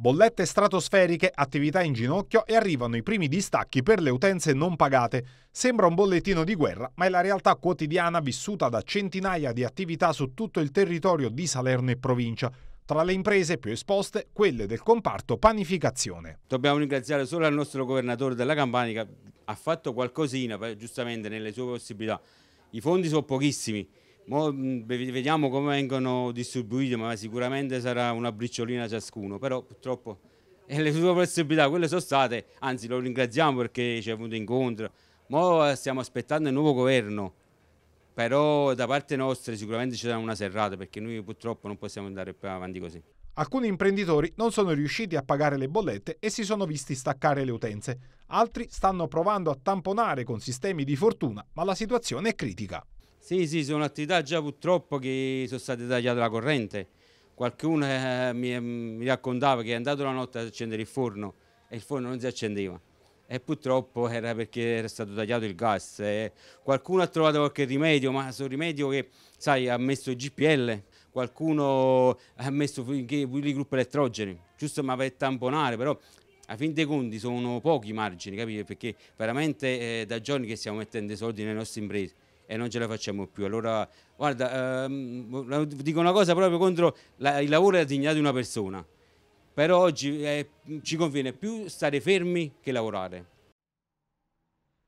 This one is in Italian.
Bollette stratosferiche, attività in ginocchio e arrivano i primi distacchi per le utenze non pagate. Sembra un bollettino di guerra, ma è la realtà quotidiana vissuta da centinaia di attività su tutto il territorio di Salerno e provincia. Tra le imprese più esposte, quelle del comparto panificazione. Dobbiamo ringraziare solo il nostro governatore della Campania che ha fatto qualcosina, giustamente nelle sue possibilità. I fondi sono pochissimi, Mo mm, vediamo come vengono distribuiti, ma sicuramente sarà una briciolina ciascuno, però purtroppo le sue possibilità, quelle sono state, anzi lo ringraziamo perché ci è venuto incontro. Mo stiamo aspettando il nuovo governo, però da parte nostra sicuramente ci sarà una serrata perché noi purtroppo non possiamo andare più avanti così. Alcuni imprenditori non sono riusciti a pagare le bollette e si sono visti staccare le utenze. Altri stanno provando a tamponare con sistemi di fortuna, ma la situazione è critica. Sì, sì, sono attività già purtroppo che sono state tagliate la corrente. Qualcuno eh, mi, eh, mi, raccontava che è andato la notte ad accendere il forno e il forno non si accendeva. E purtroppo era perché era stato tagliato il gas. E qualcuno ha trovato qualche rimedio, ma sono rimedio che, sai, ha messo il GPL, qualcuno ha messo i gruppi elettrogeni, giusto ma per tamponare, però a fin dei conti sono pochi i margini, capite? Perché veramente è eh, da giorni che stiamo mettendo soldi nelle nostre imprese e non ce la facciamo più. Allora, guarda, ehm, dico una cosa proprio contro la, il lavoro e la dignità di una persona, però oggi eh, ci conviene più stare fermi che lavorare.